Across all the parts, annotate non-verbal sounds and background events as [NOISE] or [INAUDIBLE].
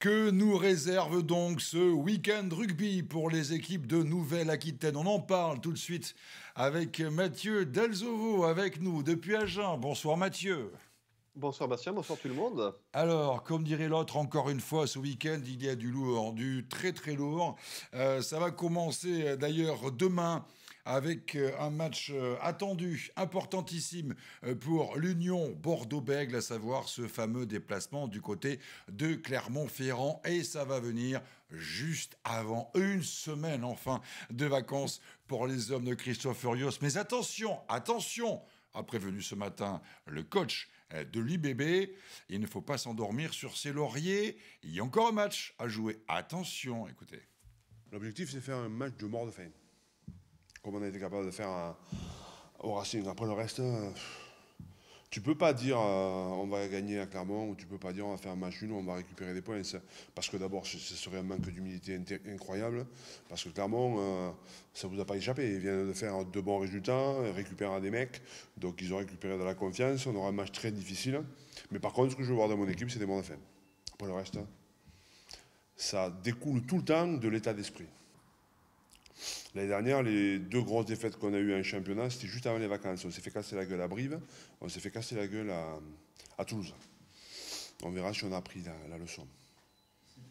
Que nous réserve donc ce week-end rugby pour les équipes de Nouvelle-Aquitaine On en parle tout de suite avec Mathieu Delzovo avec nous depuis Agen. Bonsoir Mathieu. Bonsoir Bastien, bonsoir tout le monde. Alors, comme dirait l'autre, encore une fois, ce week-end, il y a du lourd, du très très lourd. Euh, ça va commencer euh, d'ailleurs demain avec euh, un match euh, attendu, importantissime euh, pour l'Union Bordeaux-Bègle, à savoir ce fameux déplacement du côté de Clermont-Ferrand. Et ça va venir juste avant une semaine, enfin, de vacances pour les hommes de Christophe Furios. Mais attention, attention a prévenu ce matin le coach de l'IBB. Il ne faut pas s'endormir sur ses lauriers. Il y a encore un match à jouer. Attention, écoutez. L'objectif, c'est faire un match de mort de faim comme on a été capable de faire euh, au Racing. Après le reste, euh, tu peux pas dire euh, on va gagner à Clermont ou tu peux pas dire on va faire un match nul on va récupérer des points. Parce que d'abord, ce serait un manque d'humilité incroyable. Parce que Clermont, ça ça vous a pas échappé. Ils viennent de faire de bons résultats, récupérer des mecs. Donc ils ont récupéré de la confiance. On aura un match très difficile. Mais par contre, ce que je veux voir dans mon équipe, c'est des bons affaires. Après le reste, ça découle tout le temps de l'état d'esprit. L'année dernière, les deux grosses défaites qu'on a eues en championnat, c'était juste avant les vacances. On s'est fait casser la gueule à Brive, on s'est fait casser la gueule à, Toulouse. On verra si on a appris la, leçon.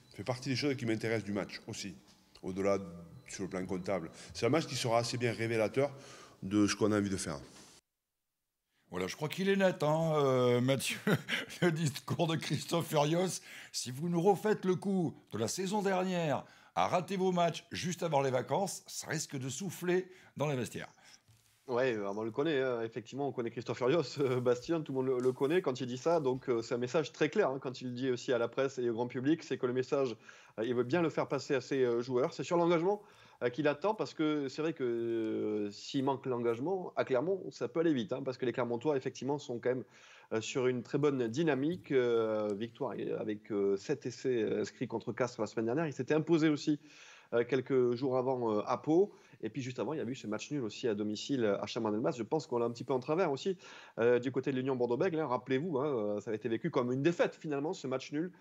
Ça fait partie des choses qui m'intéressent du match aussi, au-delà sur le plan comptable. C'est un match qui sera assez bien révélateur de ce qu'on a envie de faire. Voilà, je crois qu'il est net, hein, euh, Mathieu, [LAUGHS] le discours de Christophe Furios. Si vous nous refaites le coup de la saison dernière, à rater vos matchs juste avant les vacances, ça risque de souffler dans les vestiaires. Oui, euh, on le connaît, hein. effectivement, on connaît Christophe Furios, euh, Bastien, tout le monde le, connaît quand il dit ça, donc euh, c'est un message très clair hein, quand il dit aussi à la presse et au grand public, c'est que le message, il veut bien le faire passer à ses joueurs, c'est sur l'engagement, euh, qu'il attend parce que c'est vrai que euh, s'il manque l'engagement à Clermont, ça peut aller vite hein, parce que les Clermontois effectivement sont quand même euh, sur une très bonne dynamique. victoire avec 7 essais inscrits contre Castres la semaine dernière. Il s'était imposé aussi quelques jours avant à Pau. Et puis juste avant, il y a eu ce match nul aussi à domicile à Chamonix-Delmas. Je pense qu'on l'a un petit peu en travers aussi du côté de l'Union Bordeaux-Bègles. Hein. Rappelez-vous, hein, ça a été vécu comme une défaite finalement, ce match nul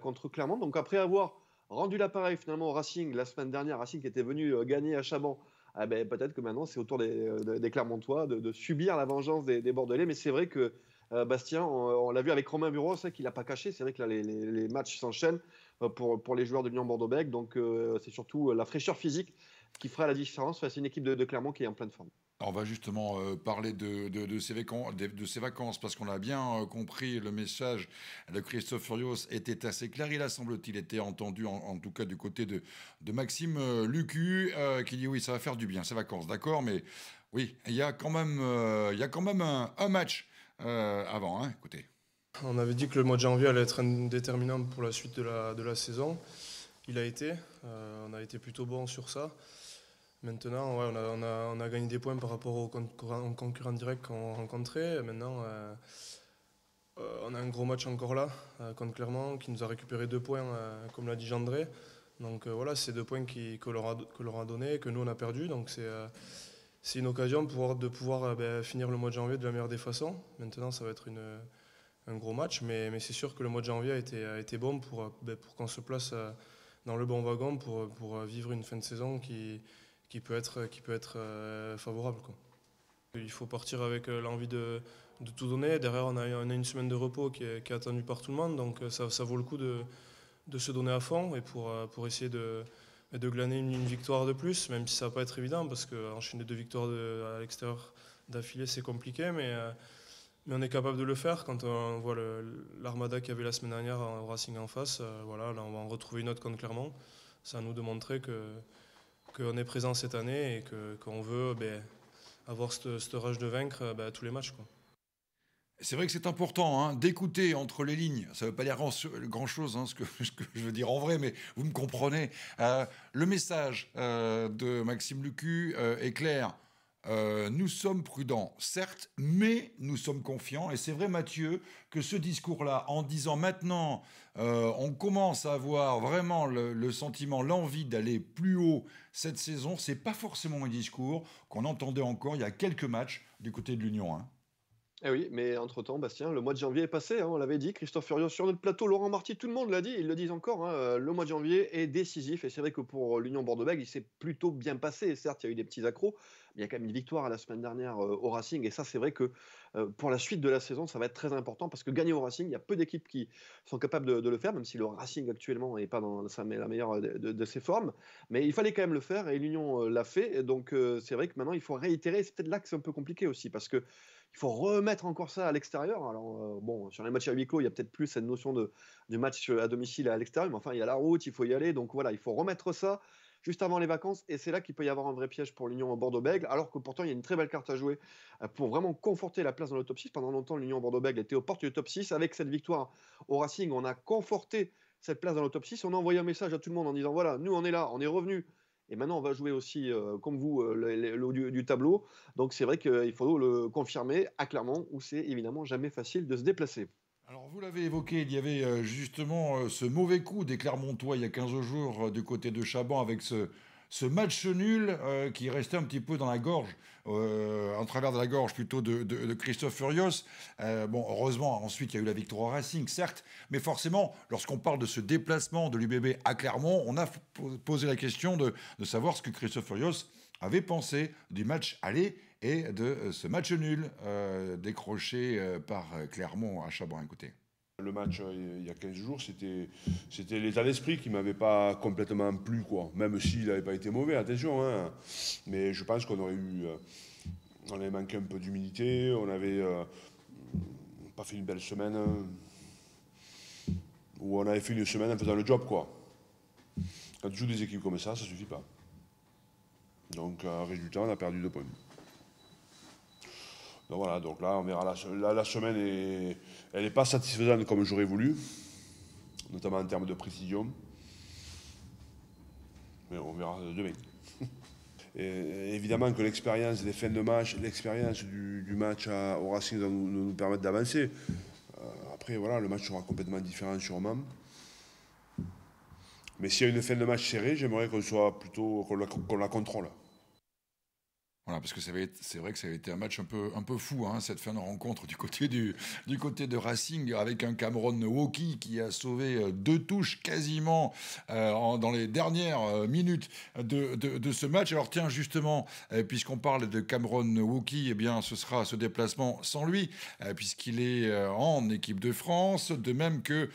contre Clermont. Donc après avoir rendu l'appareil finalement au Racing la semaine dernière, Racing qui était venu euh, gagner à Chaban. Ah ben, peut-être que maintenant c'est au tour des, euh, Clermontois de, subir la vengeance des, Bordelais, mais c'est vrai que euh, Bastien, on, l'a vu avec Romain Bureau, c'est qu'il n'a pas caché. C'est vrai que là, les, matchs s'enchaînent pour, les joueurs de l'Union Bordeaux-Bègles. Donc, c'est surtout la fraîcheur physique qui fera la différence face à une équipe de, Clermont qui est en pleine forme. On va justement euh, parler de, de, ces vacances, parce qu'on a bien euh, compris le message de Christophe Furios était assez clair. Il a, semble-t-il, été entendu, en, tout cas du côté de, Maxime euh, Lucu, qui dit oui, ça va faire du bien, ces vacances, d'accord, mais oui, il y a quand même, il y a quand même un, match avant, hein, écoutez. On avait dit que le mois de janvier allait être déterminant pour la suite de la, la saison. Il a été, on a été plutôt bon sur ça. Maintenant, ouais, on, a, on, a, gagné des points par rapport aux concurrents, concurrents directs qu'on rencontrait. Maintenant, euh, euh, on a un gros match encore là euh, contre Clermont qui nous a récupéré deux points, comme l'a dit Gendré. Donc voilà, c'est deux points qui, que l'on a, donnés donné, que nous on a perdu. Donc c'est une occasion pour, de pouvoir ben, finir le mois de janvier de la meilleure des façons. Maintenant, ça va être un gros match, mais, mais c'est sûr que le mois de janvier a été, a été bon pour, ben, pour qu'on se place dans le bon wagon pour, pour vivre une fin de saison qui qui peut être, qui peut être euh, favorable. Quoi. Il faut partir avec euh, l'envie de, de, tout donner. Derrière, on a, une semaine de repos qui est, attendue par tout le monde, donc euh, ça, ça vaut le coup de, de, se donner à fond et pour, pour essayer de, bah, de glaner une, victoire de plus, même si ça va pas être évident, parce qu'enchaîner deux victoires à l'extérieur d'affilée, c'est compliqué, mais, mais on est capable de le faire. Quand on voit l'armada qu'il y avait la semaine dernière au Racing en face, voilà, là, on va en retrouver une autre contre Clermont. Ça nous de que qu'on est présent cette année et qu'on veut eh ben, avoir ce rush de vaincre eh ben, tous les matchs. Quoi. C'est vrai que c'est important hein, d'écouter entre les lignes. Ça ne veut pas dire grand-chose, hein, [LAUGHS] ce, que, je veux dire en vrai, mais vous me comprenez. Euh, le message euh, de Maxime Lucu euh, est clair. Euh, nous sommes prudents, certes, mais nous sommes confiants. Et c'est vrai, Mathieu, que ce discours-là, en disant maintenant, euh, on commence à avoir vraiment le, sentiment, l'envie d'aller plus haut cette saison, c'est pas forcément un discours qu'on entendait encore il y a quelques matchs du côté de l'Union. Hein. Eh oui, mais entre-temps, Bastien, le mois de janvier est passé, hein, on l'avait dit, Christophe Furion sur notre plateau, Laurent Marty, tout le monde l'a dit, ils le disent encore, hein, euh, le mois de janvier est décisif, et c'est vrai que pour euh, l'Union Bordeaux-Bègles, il s'est plutôt bien passé, certes, il y a eu des petits accros, mais il y a quand même une victoire la semaine dernière euh, au Racing, et ça, c'est vrai que pour la suite de la saison, ça va être très important, parce que gagner au Racing, il y a peu d'équipes qui sont capables de, le faire, même si le Racing actuellement n'est pas dans sa, la meilleure de, ses formes, mais il fallait quand même le faire, et l'Union l'a fait, et donc c'est vrai que maintenant, il faut réitérer, c'est peut-être là que c'est un peu compliqué aussi, parce que il faut remettre encore ça à l'extérieur. Alors, euh, bon, sur les matchs à huis clos, il y a peut-être plus cette notion de, du match à domicile à l'extérieur, mais enfin, il y a la route, il faut y aller. Donc voilà, il faut remettre ça juste avant les vacances. Et c'est là qu'il peut y avoir un vrai piège pour l'Union Bordeaux-Bègles, alors que pourtant il y a une très belle carte à jouer euh, pour vraiment conforter la place dans le top Pendant longtemps, l'Union Bordeaux-Bègles était aux portes du top 6. Avec cette victoire au Racing, on a conforté cette place dans le top On a envoyé un message à tout le monde en disant voilà, nous on est là, on est revenu et maintenant, on va jouer aussi, euh, comme vous, euh, le, du, tableau. Donc, c'est vrai qu'il faut le confirmer à ah, Clermont, où c'est évidemment jamais facile de se déplacer. Alors, vous l'avez évoqué, il y avait euh, justement ce mauvais coup des Clermontois il y a 15 jours du côté de Chaban avec ce, ce match nul euh, qui restait un petit peu dans la gorge, euh, en travers de la gorge plutôt de, Christophe Furios. Euh, bon, heureusement, ensuite, il y a eu la victoire au Racing, certes, mais forcément, lorsqu'on parle de ce déplacement de l'UBB à Clermont, on a posé la question de, savoir ce que Christophe Furios avait pensé du match aller et de ce match nul décroché par Clermont à Chabran. Écoutez. Le match euh, il y a 15 jours, c'était, l'état d'esprit qui ne m'avait pas complètement plu, quoi. même s'il n'avait pas été mauvais, attention. Hein. Mais je pense qu'on aurait eu. Euh, on avait manqué un peu d'humilité, on n'avait euh, pas fait une belle semaine, ou on avait fait une semaine en faisant le job. Quoi. Quand tu joues des équipes comme ça, ça ne suffit pas. Donc, résultat, on a perdu deux points. Donc voilà, donc là, on verra. La, semaine, elle n'est pas satisfaisante comme j'aurais voulu, notamment en termes de précision. Mais on verra demain. [LAUGHS] évidemment que l'expérience des fins de match, l'expérience du, match à, au Racing nous, permettre d'avancer. Euh, après, voilà, le match sera complètement différent sûrement. Mais s'il y a une fin de match serrée, j'aimerais qu'on soit plutôt qu'on la contrôle. Voilà, parce que c'est vrai que ça a été un match un peu, un peu fou, hein, cette fin de rencontre du côté, du, du côté de Racing, avec un Cameron Woki qui a sauvé euh, deux touches quasiment euh, dans les dernières euh, minutes de, de, ce match. Alors tiens, justement, puisqu'on parle de Cameron Woki, eh bien ce sera ce déplacement sans lui, puisqu'il est en équipe de France, de même que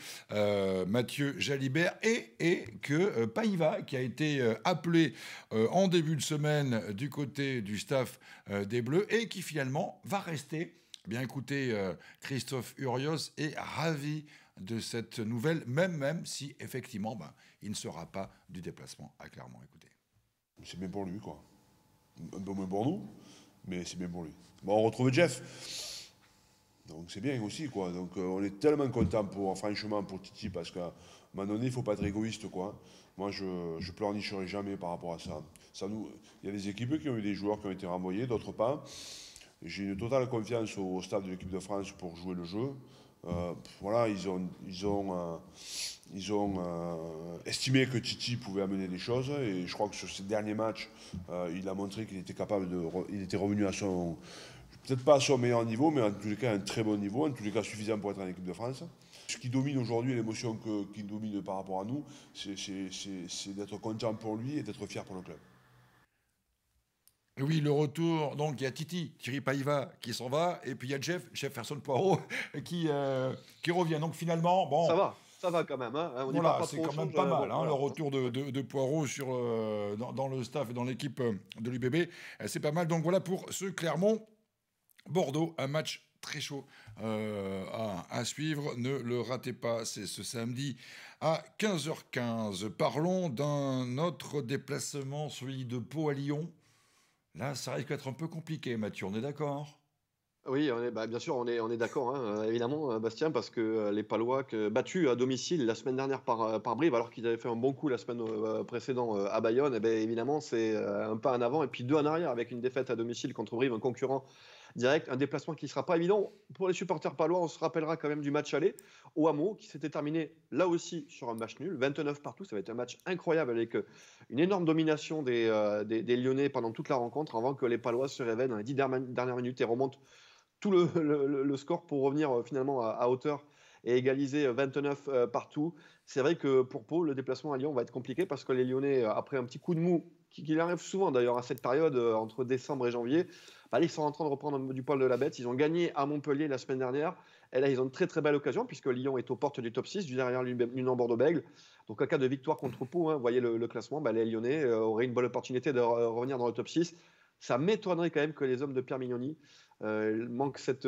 Mathieu Jalibert et, et que Paiva, qui a été appelé en début de semaine du côté du Christophe euh, des Bleus et qui finalement va rester. Eh bien écoutez, euh, Christophe Urios est ravi de cette nouvelle, même, même si effectivement ben, il ne sera pas du déplacement à Clermont. Écoutez. C'est bien pour lui, quoi. Un peu moins pour nous, mais c'est bien pour lui. Bon, on retrouve Jeff. Donc c'est bien aussi, quoi. Donc euh, on est tellement content pour, franchement, pour Titi, parce qu'à un moment donné, il ne faut pas être égoïste, quoi. Moi, je ne pleurnicherai jamais par rapport à ça. ça nous, il y a des équipes qui ont eu des joueurs qui ont été renvoyés, d'autres pas. J'ai une totale confiance au, staff stade de l'équipe de France pour jouer le jeu. Euh, voilà, ils ont, ils ont, euh, ils ont estimé que Titi pouvait amener des choses et je crois que sur ces derniers matchs, il a montré qu'il était capable de, il était revenu à son, peut-être pas à son meilleur niveau, mais en tous les cas un très bon niveau, en tous les cas suffisant pour être en équipe de France. Ce qui domine aujourd'hui, l'émotion qui domine par rapport à nous, c'est d'être content pour lui et d'être fier pour le club. Oui, le retour, donc il y a Titi, Thierry Paiva qui s'en va, et puis il y a Jeff, Jefferson Poirot, [LAUGHS] qui, euh, qui revient. Donc finalement, bon... Ça va ça va quand même. Hein. voilà, c'est quand même pas mal. Hein. Hein, le retour de, de, Poirot sur, euh, dans, dans, le staff et dans l'équipe euh, de l'UBB, c'est pas mal. Donc voilà pour ce Clermont Bordeaux, un match très chaud euh, à, suivre. Ne le ratez pas, c'est ce samedi à 15h15. Parlons d'un autre déplacement, celui de Pau à Lyon. Là, ça risque d'être un peu compliqué, Mathieu, on est d'accord oui, on est, bah, bien sûr, on est, on est d'accord, hein, euh, évidemment, euh, Bastien, parce que les Palois battus à domicile la semaine dernière par, Brive, alors qu'ils avaient fait un bon coup la semaine précédente à Bayonne, eh ben, évidemment, c'est un pas en avant et puis deux en arrière avec une défaite à domicile contre Brive, un concurrent direct. Un déplacement qui ne sera pas évident. Pour les supporters palois, on se rappellera quand même du match aller au Hameau, qui s'était terminé là aussi sur un match nul, 29 partout. Ça va être un match incroyable avec euh, une énorme domination euh, des, Lyonnais pendant toute la rencontre, avant que les Palois se révèlent dans les 10 dernières minutes et remontent tout le, [LAUGHS] score pour revenir euh, finalement à, hauteur et égaliser 29 partout. C'est vrai que pour Pau, le déplacement à Lyon va être compliqué parce que les Lyonnais, après un petit coup de mou qu'il arrive souvent d'ailleurs à cette période euh, entre décembre et janvier. Bah, ils sont en train de reprendre du poil de la bête. Ils ont gagné à Montpellier la semaine dernière. Et là, ils ont une très très belle occasion puisque Lyon est aux portes du top 6, du derrière l'Union Bordeaux-Bègle. Donc, en cas de victoire contre Pau, vous hein, voyez le, classement, bah, les Lyonnais euh, auraient une bonne opportunité de revenir dans le top 6. Ça m'étonnerait quand même que les hommes de Pierre Mignoni euh, manquent cette,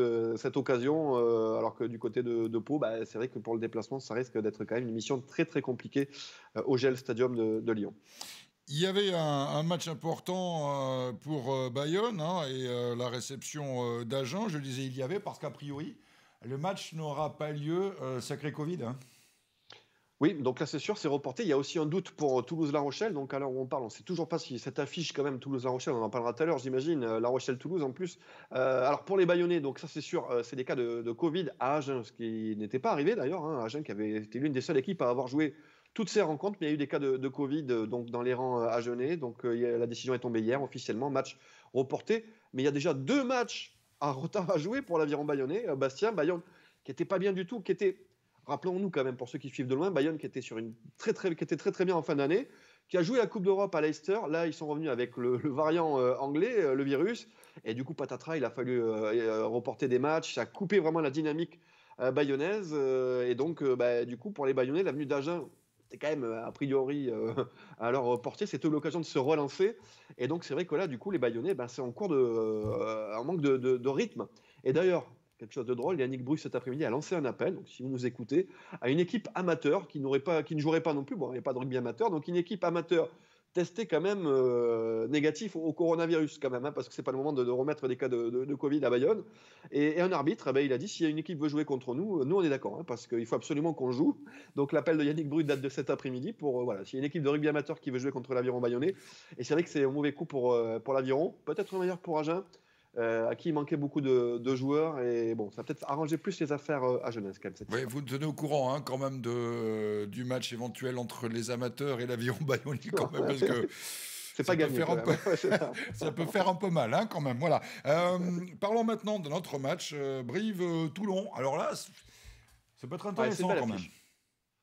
occasion, alors que du côté de, Pau, bah, c'est vrai que pour le déplacement, ça risque d'être quand même une mission très très compliquée au Gel Stadium de Lyon. Il y avait un, match important euh, pour euh, Bayonne hein, et euh, la réception d'Agen. Je disais il y avait parce qu'a priori, le match n'aura pas lieu, sacré Covid. Hein. Oui, donc là c'est sûr, c'est reporté. Il y a aussi un doute pour Toulouse-La Rochelle. Donc alors l'heure où on parle, on ne sait toujours pas si cette affiche quand même Toulouse-La Rochelle, on en parlera tout à l'heure, j'imagine, La Rochelle-Toulouse en plus. alors pour les Bayonnais, donc ça c'est sûr, c'est des cas de, Covid à Agen, ce qui n'était pas arrivé d'ailleurs. Hein, Agen qui avait été l'une des seules équipes à avoir joué toutes ces rencontres, mais il y a eu des cas de, Covid euh, donc dans les rangs euh, à Genève. Donc euh, la décision est tombée hier officiellement, match reporté. Mais il y a déjà deux matchs à retard à jouer pour l'aviron bayonnais. Bastien, Bayonne, qui n'était pas bien du tout, qui était, rappelons-nous quand même pour ceux qui suivent de loin, Bayonne qui était sur une très très, qui était très très bien en fin d'année, qui a joué la Coupe d'Europe à Leicester. Là, ils sont revenus avec le, variant anglais, le virus, et du coup patatras, il a fallu reporter des matchs. Ça a coupé vraiment la dynamique. bayonnaise et donc bah, du coup pour les bayonnais l'avenue d'Agen quand même, euh, a priori, euh, alors [LAUGHS] à leur portée. C'était l'occasion de se relancer. Et donc, c'est vrai que là, du coup, les Bayonnais, ben, c'est en cours de. Euh, manque de, rythme. Et d'ailleurs, quelque chose de drôle, Yannick Bruce cet après-midi a lancé un appel, donc si vous nous écoutez, à une équipe amateur qui, pas, qui ne jouerait pas non plus, bon, il n'y a pas de rugby amateur, donc une équipe amateur testé quand même euh, négatif au coronavirus, quand même, hein, parce que c'est pas le moment de, remettre des cas de, Covid à Bayonne. Et, un arbitre, eh ben, il a dit s'il y a une équipe veut jouer contre nous, euh, nous on est d'accord, hein, parce qu'il faut absolument qu'on joue. Donc l'appel de Yannick Brut date de cet après-midi pour euh, voilà, s'il y a une équipe de rugby amateur qui veut jouer contre l'aviron bayonnais. Et c'est vrai que c'est un mauvais coup pour, pour l'aviron, peut-être un meilleur pour Agen. Euh, à qui il manquait beaucoup de, joueurs. Et bon, ça peut-être arrangé plus les affaires euh, à jeunesse quand même. vous tenez au courant hein, quand même de, euh, du match éventuel entre les amateurs et l'avion [LAUGHS] Bayonne quand même, parce que. C'est pas gagné. [LAUGHS] ça peut faire un peu mal, hein, quand même. Voilà. parlons maintenant de notre match Brive-Toulon. Alors là, ça peut être intéressant quand même.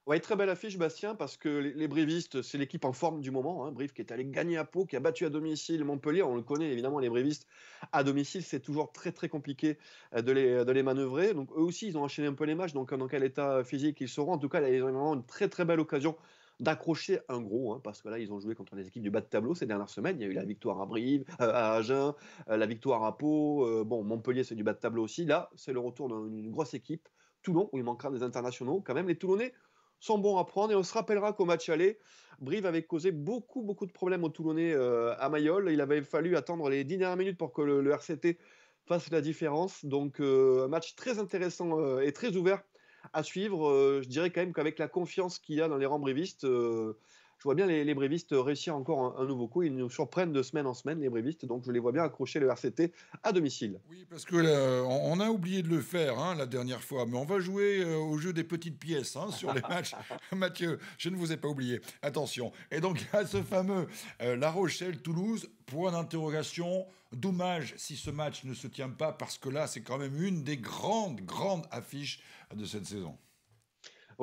Ouais, très belle affiche, Bastien, parce que les, Brivistes, c'est l'équipe en forme du moment. Hein. Brive qui est allé gagner à Pau, qui a battu à domicile Montpellier. On le connaît, évidemment, les Brivistes à domicile, c'est toujours très, très compliqué euh, de les, de les manœuvrer. Donc, eux aussi, ils ont enchaîné un peu les matchs. Donc, dans quel état physique ils seront En tout cas, ils ont vraiment une très, très belle occasion d'accrocher un gros, hein, parce que là, ils ont joué contre les équipes du bas de tableau ces dernières semaines. Il y a eu la victoire à Brive, euh, à Agen, euh, la victoire à Pau. bon, Montpellier, c'est du bas de tableau aussi. Là, c'est le retour d'une grosse équipe. Toulon, où il manquera des internationaux. Quand même, les Toulonnais sont bons à prendre. Et on se rappellera qu'au match aller, Brive avait causé beaucoup, beaucoup de problèmes aux Toulonnais euh, à Mayol. Il avait fallu attendre les 10 dernières minutes pour que le, RCT fasse la différence. Donc, euh, un match très intéressant euh, et très ouvert à suivre. je dirais quand même qu'avec la confiance qu'il y a dans les rangs brivistes, je vois bien les, Brévistes réussir encore un, nouveau coup. Ils nous surprennent de semaine en semaine, les Brévistes. Donc, je les vois bien accrocher le RCT à domicile. Oui, parce que on a oublié de le faire hein, la dernière fois. Mais on va jouer euh, au jeu des petites pièces hein, sur les [LAUGHS] matchs. Mathieu, je ne vous ai pas oublié. Attention. Et donc, à ce fameux euh, La Rochelle-Toulouse, point d'interrogation. Dommage si ce match ne se tient pas, parce que là, c'est quand même une des grandes, grandes affiches de cette saison.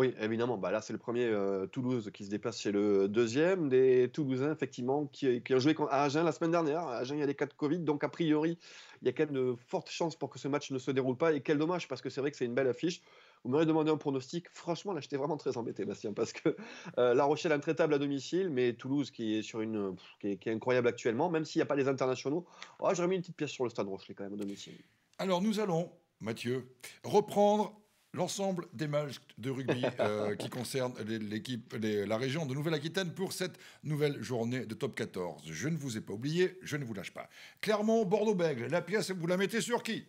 Oui, évidemment. Bah là, c'est le premier euh, Toulouse qui se déplace chez le deuxième des Toulousains, effectivement, qui, ont joué à Agen la semaine dernière. À Agen, il y a des cas de Covid, donc a priori, il y a quand même de fortes chances pour que ce match ne se déroule pas. Et quel dommage, parce que c'est vrai que c'est une belle affiche. Vous m'aurez demandé un pronostic. Franchement, là, j'étais vraiment très embêté, Bastien, parce que euh, La Rochelle intraitable à domicile, mais Toulouse qui est sur une qui est, incroyable actuellement, même s'il n'y a pas les internationaux. Oh, j'aurais mis une petite pièce sur le Stade Rochelet quand même à domicile. Alors nous allons, Mathieu, reprendre l'ensemble des matchs de rugby euh, qui [LAUGHS] concernent l'équipe, la région de Nouvelle-Aquitaine pour cette nouvelle journée de top 14. Je ne vous ai pas oublié, je ne vous lâche pas. Clermont, Bordeaux-Bègle, la pièce, vous la mettez sur qui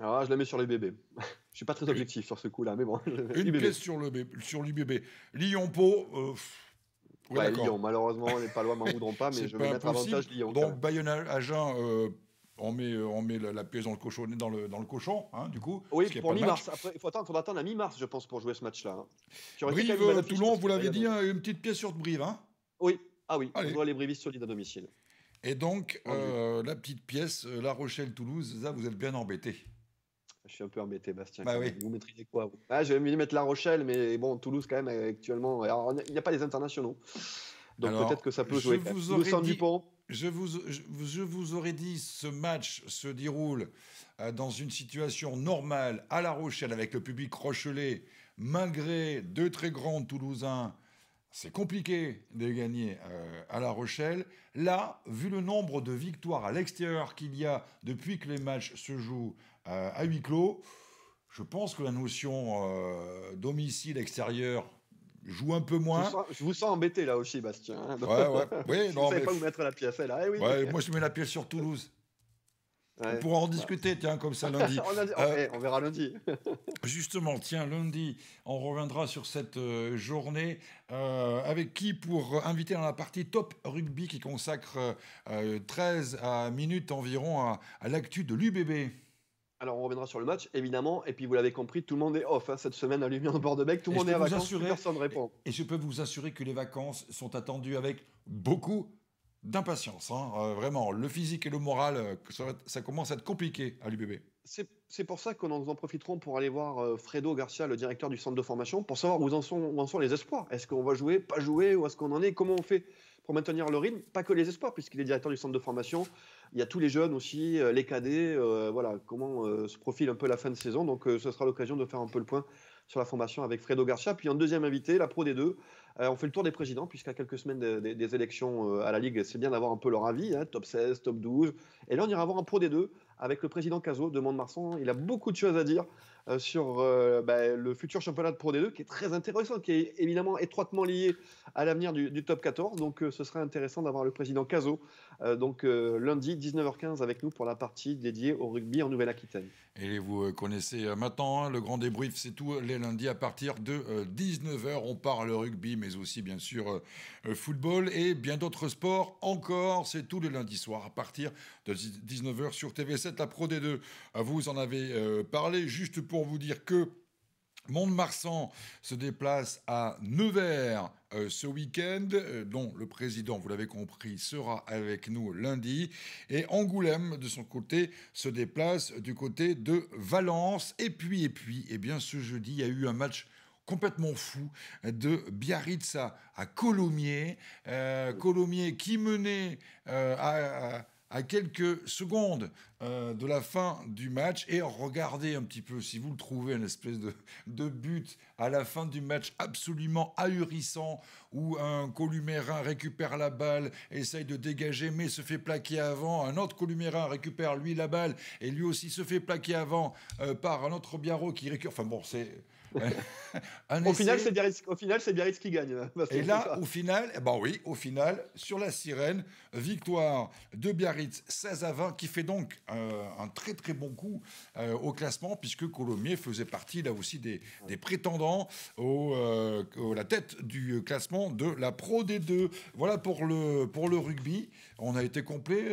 alors ah, je la mets sur les bébés. [LAUGHS] je suis pas très objectif sur ce coup-là, mais bon. [LAUGHS] Une pièce sur le sur l'UBB. Lyon-Pau. Euh, ouais, Lyon, malheureusement, les Palois m'en voudront pas, mais je vais mettre avantage Lyon. Donc Bayonne-Agen. Euh, on met, euh, on met la, pièce dans le cochon, dans le, dans le cochon hein, du coup. Oui, pour mi-mars. Il faut attendre, attendre à mi-mars, je pense, pour jouer ce match-là. Brive, hein. euh, Toulon, vous l'avez dit, hein, une petite pièce sur Brive. Oui, ah oui, on doit les brivistes solide à domicile. Et donc, ah euh, la petite pièce, La Rochelle-Toulouse, ça vous êtes bien embêté. Je suis un peu embêté, Bastien. Bah vous maîtrisez quoi vous ah, Je vais mettre La Rochelle, mais bon, Toulouse, quand même, actuellement, il n'y a pas les internationaux. Donc peut-être que ça peut jouer. Vous Toulouse du pont je vous, aurais dit, ce match se déroule euh, dans une situation normale à La Rochelle avec le public rochelais, malgré deux très grands Toulousains. C'est compliqué de gagner euh, à La Rochelle. Là, vu le nombre de victoires à l'extérieur qu'il y a depuis que les matchs se jouent euh, à huis clos, je pense que la notion domicile-extérieur joue un peu moins. Je, vous sens, embêté là aussi, Bastien. ouais, [LAUGHS] ouais. Oui, non, pas où mettre la pièce, là. Ah, eh oui, Moi, je mets la pièce sur Toulouse. Pour on pourra en discuter, tiens, comme ça [LAUGHS] lundi. on, euh, eh, on, verra lundi. [LAUGHS] justement, tiens, lundi, on reviendra sur cette euh, journée. Euh, avec qui pour inviter dans la partie Top Rugby qui consacre 13 minutes environ à l'actu de l'UBB. Alors on reviendra sur le match, évidemment. Et puis vous l'avez compris, tout le monde est off hein. cette semaine à Lumière de Bordebec. Tout le monde est à vacances, personne ne répond. Et, je peux vous assurer que les vacances sont attendues avec beaucoup d'impatience. Hein. Euh, vraiment, le physique et le moral, euh, ça, ça commence à être compliqué à l'UBB c'est pour ça qu'on en, en profiterons pour aller voir euh, Fredo Garcia, le directeur du centre de formation, pour savoir où en sont, en sont les espoirs. Est-ce qu'on va jouer, pas jouer, où est-ce qu'on en est, comment on fait pour maintenir le rythme Pas que les espoirs, puisqu'il est directeur du centre de formation. Il y a tous les jeunes aussi, euh, les cadets, euh, voilà, comment se profile un peu la fin de saison. Donc ce sera l'occasion de faire un peu le point sur la formation avec Fredo Garcia. Puis en deuxième invité, la pro des deux. on fait le tour des présidents, puisqu'il puisqu'à quelques semaines des élections à la Ligue, c'est bien d'avoir un peu leur avis, hein. top 16, top 12. Et là, on ira voir un pro des deux avec le président Cazot demande mont marsan Il a beaucoup de choses à dire euh, sur euh, bah, le futur championnat de Pro D2 qui est très intéressant, qui est évidemment étroitement lié à l'avenir du, top 14. Donc euh, ce serait intéressant d'avoir le président Cazot donc lundi 19h15 avec nous pour la partie dédiée au rugby en Nouvelle-Aquitaine. Et vous connaissez maintenant hein, le grand débrief, c'est tous les lundis à partir de 19h. On parle rugby, mais aussi bien sûr football et bien d'autres sports encore. C'est tous les lundis soir à partir de 19h sur TV7 la Pro D2. Vous en avez parlé juste pour pour vous dire que Mont-de-Marsan se déplace à Nevers euh, ce week-end, euh, dont le président, vous l'avez compris, sera avec nous lundi. Et Angoulême, de son côté, se déplace du côté de Valence. Et puis, et puis, et eh bien ce jeudi, il y a eu un match complètement fou de Biarritz à, Colomiers. Euh, Colomiers qui menait à à quelques secondes euh, de la fin du match et regardez un petit peu si vous le trouvez une espèce de, but à la fin du match absolument ahurissant où un columérin récupère la balle, essaye de dégager mais se fait plaquer avant, un autre columérin récupère lui la balle et lui aussi se fait plaquer avant euh, par un autre Biarro qui récupère, enfin bon c'est [LAUGHS] au, final, c'est Biarritz, au final, c'est qui gagne. et là, au final, eh ben oui, au final, sur la sirène, victoire de Biarritz 16 à 20, qui fait donc euh, un très très bon coup euh, au classement, puisque Colomiers faisait partie là aussi des, prétendants euh, au, la tête du classement de la Pro D2. Voilà pour le, pour le rugby. On a été complet,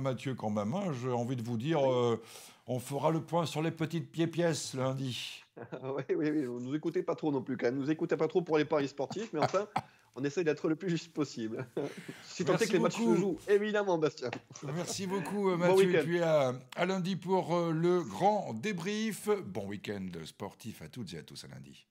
Mathieu, quand même. Hein. J'ai envie de vous dire, on fera le point sur les petites pieds-pièces lundi. [LAUGHS] oui, oui, oui, vous nous écoutez pas trop non plus, quand Nous écoutez pas trop pour les paris sportifs, mais enfin, [LAUGHS] on essaye d'être le plus juste possible. [LAUGHS] si tant est que les matchs se jouent, évidemment, Bastien. Merci beaucoup, Mathieu. et puis à, à, lundi pour euh, le grand débrief. Bon week-end sportif à toutes et à tous à lundi.